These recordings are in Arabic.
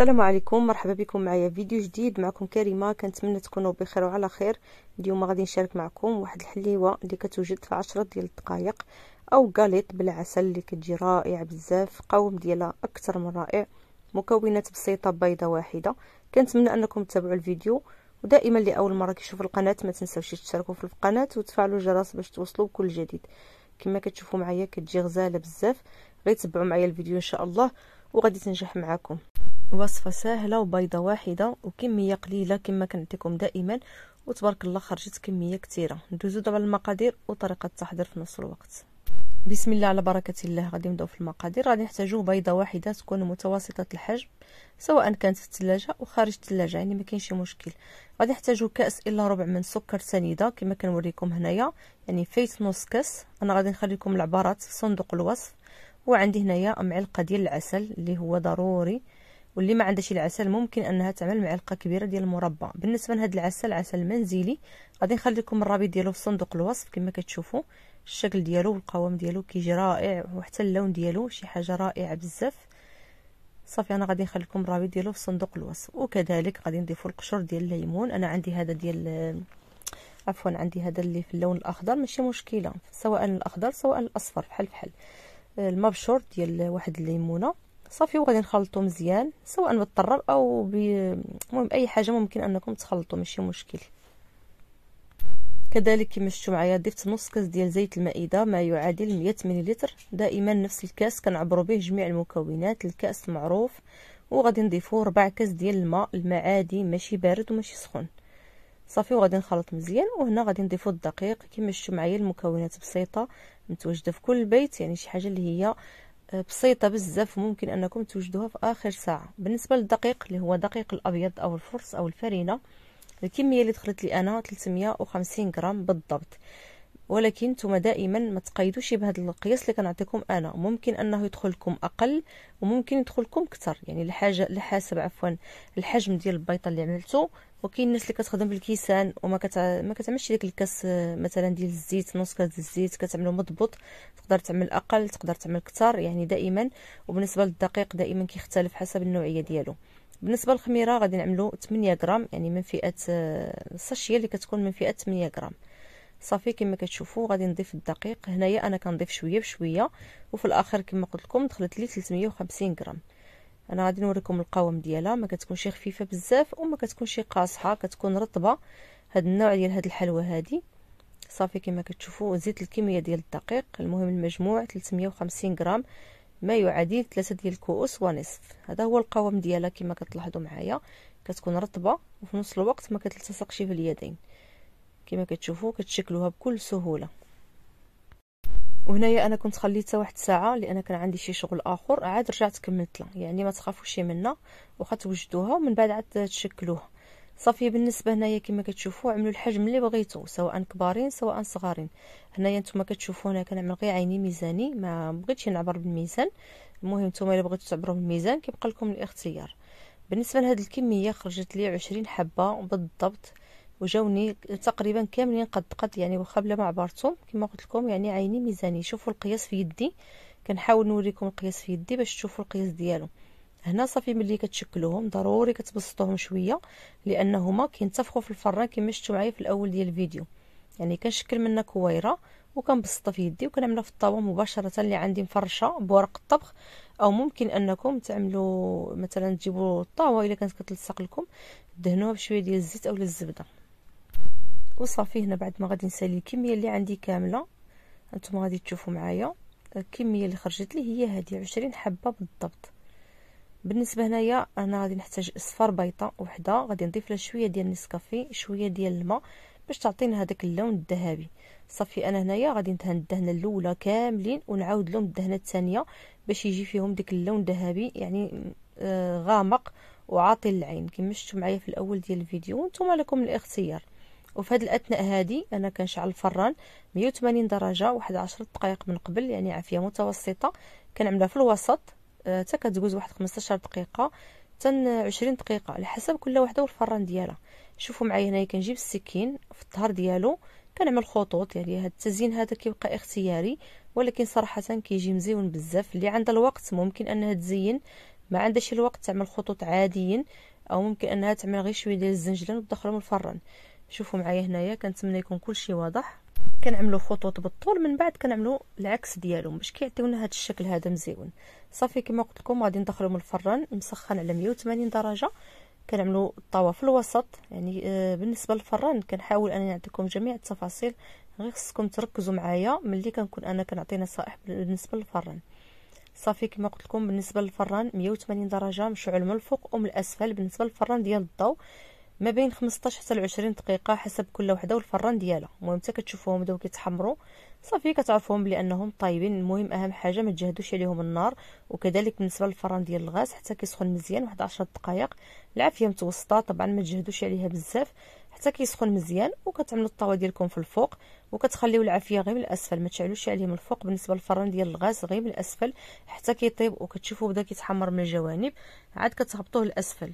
السلام عليكم مرحبا بكم معايا فيديو جديد معكم كريمه كنتمنى تكونوا بخير وعلى خير اليوم غادي نشارك معكم واحد الحليوه اللي كتوجد في عشرة ديال الدقائق او غاليط بالعسل اللي كتجي رائع بزاف قوام ديالها اكثر من رائع مكونات بسيطه بيضه واحده كنتمنى انكم تتابعوا الفيديو ودائما لاول مره كيشوفوا القناه ما تنساوش تشتركوا في القناه وتفعلوا الجرس باش توصلوا بكل جديد كما كتشوفوا معايا كتجي غزاله بزاف غير تبعوا معايا الفيديو ان شاء الله وغادي تنجح معاكم وصفة سهلة وبيضة واحدة وكمية قليلة كما كنعطيكم دائما وتبارك الله خرجت كمية كثيره ندوزو دابا للمقادير وطريقة التحضير في نفس الوقت بسم الله على بركة الله غادي نبداو في المقادير غادي نحتاجو بيضة واحدة تكون متوسطة الحجم سواء كانت في الثلاجة أو خارج الثلاجة يعني ما كاينش مشكل غادي نحتاجو كأس إلا ربع من سكر سنيدة كما كنوريكم هنايا يعني فيت نص كأس أنا غادي نخليكم العبارات في صندوق الوصف وعندي هنايا معلقة ديال العسل اللي هو ضروري واللي ما عندهاش العسل ممكن انها تعمل معلقه كبيره ديال المربى بالنسبه لهذا العسل عسل منزلي غادي نخلي لكم الرابط ديالو في صندوق الوصف كما كتشوفوا الشكل ديالو والقوام ديالو كيجي رائع وحتى اللون ديالو شي حاجه رائعه بزاف صافي انا غادي نخلي لكم الرابط ديالو في صندوق الوصف وكذلك غادي نضيفوا القشور ديال الليمون انا عندي هذا ديال عفوا عندي هذا اللي في اللون الاخضر ماشي مشكله سواء الاخضر سواء الاصفر بحال بحال المبشور ديال واحد الليمونه صافي وغادي نخلطو مزيان سواء بالطراب او المهم اي حاجه ممكن انكم تخلطوا ماشي مشكل كذلك كما شفتوا معايا ضفت نص كاس ديال زيت المائده ما يعادل 100 مليلتر دائما نفس الكاس كنعبروا به جميع المكونات الكاس معروف وغادي نضيفوا ربع كاس ديال الماء الماء عادي ماشي بارد وماشي سخون صافي وغادي نخلط مزيان وهنا غادي نضيفوا الدقيق كما شفتوا معايا المكونات بسيطه متواجده في كل بيت يعني شي حاجه اللي هي بسيطه بزاف ممكن انكم توجدوها في اخر ساعه بالنسبه للدقيق اللي هو دقيق الابيض او الفرص او الفرينه الكميه اللي دخلت لي انا 350 غرام بالضبط ولكن نتوما دائما ما تقيدوش بهذا القياس اللي كنعطيكم انا ممكن انه يدخلكم اقل وممكن يدخلكم اكثر يعني الحاجه لحسب عفوا الحجم ديال البيطه اللي عملته وكاين الناس اللي كتخدم بالكيسان وما كتع... ما كتعملش ديك الكاس آه، مثلا ديال الزيت نص كاس الزيت كتعملو مضبوط تقدر تعمل اقل تقدر تعمل كتر يعني دائما وبالنسبه للدقيق دائما كيختلف حسب النوعيه ديالو بالنسبه للخميره غادي نعملو 8 غرام يعني من فئه آه، الساشيه اللي كتكون من فئه 8 غرام صافي كما كتشوفوا غادي نضيف الدقيق هنايا انا كنضيف شويه بشويه وفي الاخر كما قلت لكم دخلت لي 350 غرام انا غادي نوريكم القوام ديالها ما كتكونش خفيفه بزاف وما كتكونش قاصحه كتكون رطبه هاد النوع ديال هاد الحلوى هادي صافي كما كتشوفوا زيت الكميه ديال الدقيق المهم المجموع 350 غرام ما يعادل ثلاثه ديال الكؤوس ونصف هذا هو القوام ديالها كما كتلاحظوا معايا كتكون رطبه وفي نفس الوقت ما كتلتصقش في اليدين كما كتشوفوا كتشكلوها بكل سهوله وهنايا انا كنت خليتها واحد الساعه لان كان عندي شي شغل اخر عاد رجعت كملت لها يعني ما تخافوش منا واخا توجدوها ومن بعد عاد تشكلوها صافي بالنسبه هنايا كما كتشوفوا عملوا الحجم اللي بغيتو سواء كبارين سواء صغارين هنايا نتوما كتشوفوا هنا كنعمل غير عيني ميزاني ما بغيتش نعبر بالميزان المهم نتوما الا بغيتو تعبروا بالميزان كيبقى لكم الاختيار بالنسبه لهاد الكميه خرجت لي عشرين حبه بالضبط وجاوني تقريبا كاملين قد قد يعني واخا بلا ما عبرتهم كما قلت لكم يعني عيني ميزاني شوفوا القياس في يدي كنحاول نوريكم القياس في يدي باش تشوفوا القياس ديالو هنا صافي ملي كتشكلوهم ضروري كتبسطوهم شويه لانهما كينتفخوا في الفران كما شفتوا معايا في الاول ديال الفيديو يعني كنشكل منها كويره وكنبسطها في يدي وكنعملها في الطاوه مباشره اللي عندي مفرشه بورق الطبخ او ممكن انكم تعملوا مثلا تجيبوا الطاوه الا كانت كتلصق لكم دهنوها بشويه ديال الزيت او الزبده وصافي هنا بعد ما غادي نسالي الكميه اللي عندي كامله انتم غادي تشوفوا معايا الكميه اللي خرجت لي هي هذه عشرين حبه بالضبط بالنسبه هنايا انا غادي نحتاج اصفر بيضه وحده غادي نضيف لها شويه ديال النسكافي شويه ديال الماء باش تعطينا هذاك اللون الذهبي صافي انا هنايا غادي ندهن الدهنه الاولى كاملين ونعاود لهم الدهنه الثانيه باش يجي فيهم ديك اللون الذهبي يعني آه، غامق وعاطي للعين كما شفتوا معايا في الاول ديال الفيديو وانتم لكم الاختيار وفي هذه الاثناء هذه انا كنشعل الفران 180 درجه واحد 10 دقائق من قبل يعني عافيه متوسطه كنعملها في الوسط آه، حتى كتجوز واحد 15 دقيقه حتى 20 دقيقه على حسب كل وحده والفران ديالها شوفوا معايا هنايا كنجيب السكين في الظهر ديالو كنعمل خطوط يعني هذا التزيين هذا كيبقى اختياري ولكن صراحه كيجي مزيون بزاف اللي عندها الوقت ممكن انها تزين ما عندهاش الوقت تعمل خطوط عاديين او ممكن انها تعمل غير شويه ديال الزنجلان وتدخلهم الفران شوفوا معايا هنايا كنتمنى يكون كلشي واضح كنعملو خطوط بالطول من بعد كنعملو العكس ديالهم باش كيعطيونا هذا الشكل هذا مزيون صافي كما قلت لكم غادي ندخلو من الفران مسخن على 180 درجه كنعملو الطواف في الوسط يعني آه، بالنسبه للفران كنحاول انني نعطيكم جميع التفاصيل غير خصكم تركزوا معايا ملي كنكون انا كنعطي نصائح بالنسبه للفران صافي كما قلت لكم بالنسبه للفران 180 درجه مشعل من الفوق ومن الاسفل بالنسبه للفران ديال الضوء ما بين 15 حتى ل 20 دقيقه حسب كل وحده والفران ديالها المهم حتى كتشوفوهم بداو كيتحمروا صافي كتعرفوهم بانهم طايبين المهم اهم حاجه ما تجهدوش عليهم النار وكذلك بالنسبه للفران ديال الغاز حتى كيسخن مزيان واحد 10 دقائق العافيه متوسطه طبعا ما تجهدوش عليها بزاف حتى كيسخن مزيان وكتعملوا الطاوه ديالكم في الفوق وكتخليو العافيه غير من الاسفل ما تشعلوش عليه من الفوق بالنسبه للفران ديال الغاز غير من الاسفل حتى كيطيب وكتشوفوا بدا كيتحمر من الجوانب عاد كتهبطوه الاسفل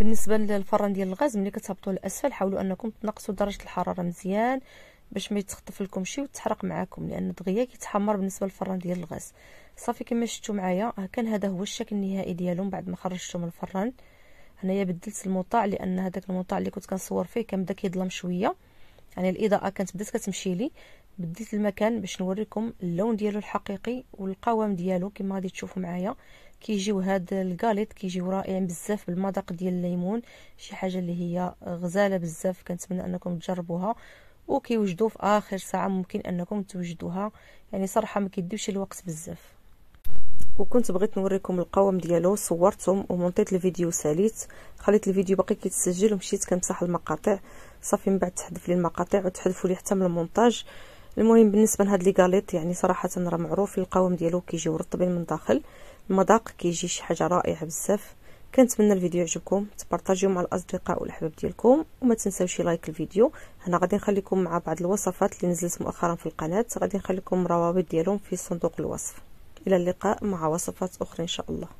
بالنسبه للفران ديال الغاز ملي كتهبطوا لاسفل حاولوا انكم تنقصوا درجه الحراره مزيان باش ما يتخطف شي وتحرق معاكم لان دغيا كيتحمر بالنسبه للفران ديال الغاز صافي كما شفتوا معايا كان هذا هو الشكل النهائي ديالهم بعد ما خرجته من الفران هنايا بدلت المطاع لان هذاك المطاع اللي كنت كنصور فيه كان بدا كيظلم شويه يعني الاضاءه كانت بدات كتمشي لي بديت المكان باش نوريكم اللون ديالو الحقيقي والقوام ديالو كما غادي تشوفوا معايا كيجيو هاد الكاليط كيجيو رائعين بزاف بالمذاق ديال الليمون شي حاجه اللي هي غزاله بزاف كنتمنى انكم تجربوها وكيوجدوا في اخر ساعه ممكن انكم توجدوها يعني صراحه ما كيديوش الوقت بزاف وكنت بغيت نوريكم القوام ديالو صورتهم ومونطيت الفيديو ساليت خليت الفيديو باقي كيتسجل ومشيت كنمسح المقاطع صافي من بعد تحذف لي المقاطع وتحذفوا لي حتى من المونتاج المهم بالنسبه لهاد لي يعني صراحه راه معروف القوام ديالو كيجيو رطبين من داخل المذاق كيجي شي حاجه رائعه بزاف كنتمنى الفيديو يعجبكم تبارطاجيو مع الاصدقاء والاحباب ديالكم وما تنساوش لايك الفيديو هنا غادي نخليكم مع بعض الوصفات اللي نزلت مؤخرا في القناه غادي نخليكم روابط ديالهم في صندوق الوصف الى اللقاء مع وصفات اخرى ان شاء الله